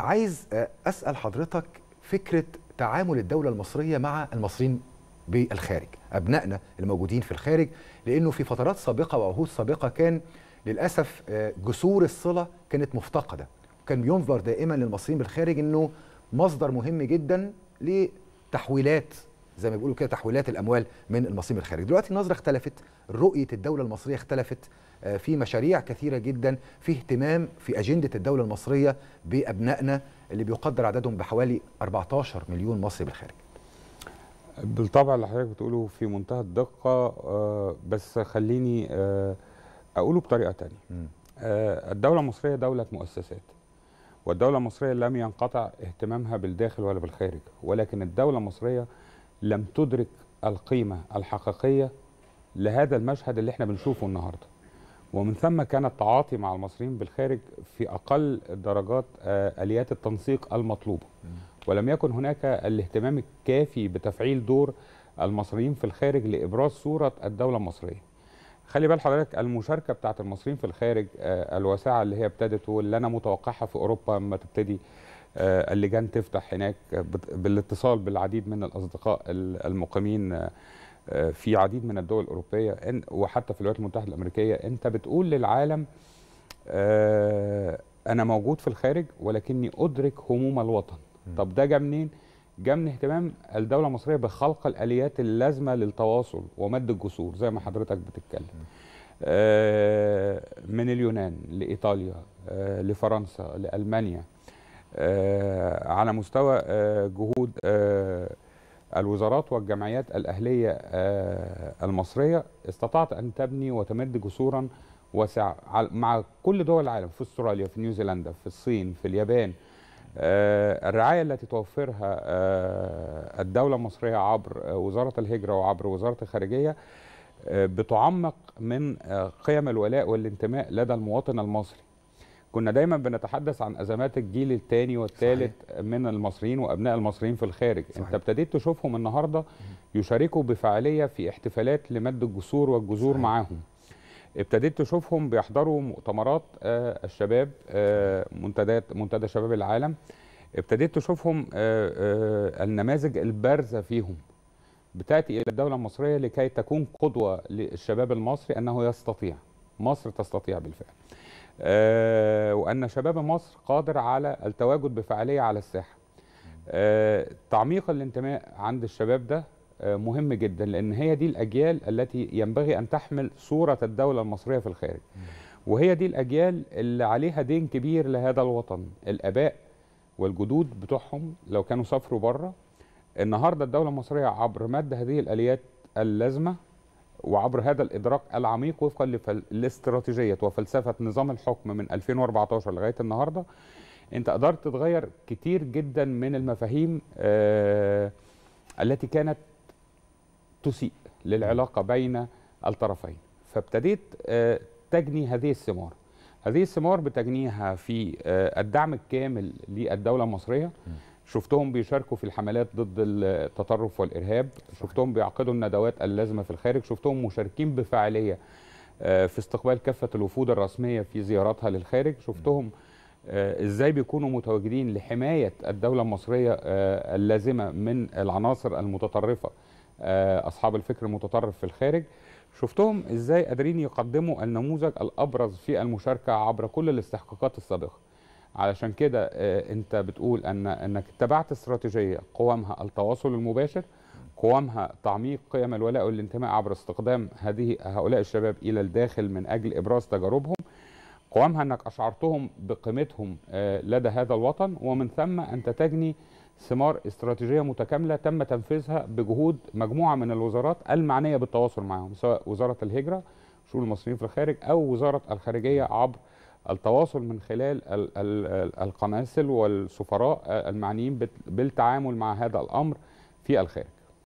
عايز آه، اسال حضرتك فكره تعامل الدوله المصريه مع المصريين بالخارج ابنائنا الموجودين في الخارج لانه في فترات سابقه وعهود سابقه كان للاسف آه، جسور الصله كانت مفتقده كان ينظر دائما للمصريين بالخارج انه مصدر مهم جدا لتحويلات زي ما بيقولوا كده تحويلات الاموال من المصيف الخارجي دلوقتي النظره اختلفت رؤيه الدوله المصريه اختلفت آه، في مشاريع كثيره جدا في اهتمام في اجنده الدوله المصريه بابنائنا اللي بيقدر عددهم بحوالي 14 مليون مصري بالخارج بالطبع اللي حضرتك بتقوله في منتهى الدقه آه، بس خليني آه، اقوله بطريقه تانية الدوله المصريه دوله مؤسسات والدوله المصريه لم ينقطع اهتمامها بالداخل ولا بالخارج ولكن الدوله المصريه لم تدرك القيمة الحقيقية لهذا المشهد اللي احنا بنشوفه النهاردة ومن ثم كان التعاطي مع المصريين بالخارج في أقل درجات آه، آليات التنسيق المطلوبة ولم يكن هناك الاهتمام الكافي بتفعيل دور المصريين في الخارج لإبراز صورة الدولة المصرية خلي بال حضرتك المشاركة بتاعت المصريين في الخارج آه، الواسعة اللي هي ابتدت واللي أنا متوقعها في أوروبا لما تبتدي آه، اللجان تفتح هناك بالاتصال بالعديد من الاصدقاء المقيمين آه، آه، في عديد من الدول الاوروبيه وحتى في الولايات المتحده الامريكيه انت بتقول للعالم انا موجود في الخارج ولكني ادرك هموم الوطن طب ده جه منين جه من اهتمام الدوله المصريه بخلق الاليات اللازمه للتواصل ومد الجسور زي ما حضرتك بتتكلم من اليونان لايطاليا لفرنسا لالمانيا آه، على مستوى آه، جهود آه، الوزارات والجمعيات الأهلية المصرية استطاعت أن تبني وتمد جسورا واسعة مع كل دول العالم في استراليا في نيوزيلندا في الصين في اليابان الرعاية التي توفرها الدولة المصرية عبر وزارة الهجرة وعبر وزارة الخارجية بتعمق من قيم الولاء والانتماء لدى المواطن المصري كنا دايما بنتحدث عن ازمات الجيل الثاني والثالث من المصريين وابناء المصريين في الخارج صحيح. انت ابتديت تشوفهم النهارده يشاركوا بفعاليه في احتفالات لمد الجسور والجذور معاهم ابتديت تشوفهم بيحضروا مؤتمرات آه، الشباب آه منتديات منتدى شباب العالم ابتديت تشوفهم آه، آه، النماذج البارزه فيهم بتاتي الى الدوله المصريه لكي تكون قدوه للشباب المصري انه يستطيع مصر تستطيع بالفعل آه، وأن شباب مصر قادر على التواجد بفعالية على الساحة آه، تعميق الانتماء عند الشباب ده آه، مهم جدا لأن هي دي الأجيال التي ينبغي أن تحمل صورة الدولة المصرية في الخارج وهي دي الأجيال اللي عليها دين كبير لهذا الوطن الآباء والجدود بتوعهم لو كانوا سافروا بره النهاردة الدولة المصرية عبر مد هذه الآليات اللازمة وعبر هذا الإدراك العميق وفقا لاستراتيجية وفلسفة نظام الحكم من 2014 لغاية النهاردة أنت قدرت تغير كتير جدا من المفاهيم آه، التي كانت تسيء للعلاقة بين الطرفين فابتديت آه، تجني هذه الثمار هذه الثمار بتجنيها في آه، الدعم الكامل للدولة المصرية شفتهم بيشاركوا في الحملات ضد التطرف والارهاب شفتهم بيعقدوا الندوات اللازمه في الخارج شفتهم مشاركين بفعاليه آه، في استقبال كافه الوفود الرسميه في زياراتها للخارج شفتهم آه، ازاي بيكونوا متواجدين لحمايه الدوله المصريه آه، اللازمه من العناصر المتطرفه اصحاب الفكر المتطرف في الخارج شفتهم ازاي قادرين يقدموا النموذج الابرز في المشاركه عبر كل الاستحقاقات السابقه علشان كده آه، انت بتقول ان انك اتبعت استراتيجيه قوامها التواصل المباشر قوامها تعميق قيم الولاء والانتماء عبر استقدام هذه هؤلاء الشباب الى الداخل من اجل ابراز تجاربهم قوامها انك اشعرتهم بقيمتهم آه، لدى هذا الوطن ومن ثم انت تجني ثمار استراتيجيه متكامله تم تنفيذها بجهود مجموعه من الوزارات المعنيه بالتواصل معهم سواء وزاره الهجره شؤون المصريين في الخارج او وزاره الخارجيه عبر التواصل من خلال القناصل والسفراء المعنيين بالتعامل مع هذا الأمر في الخارج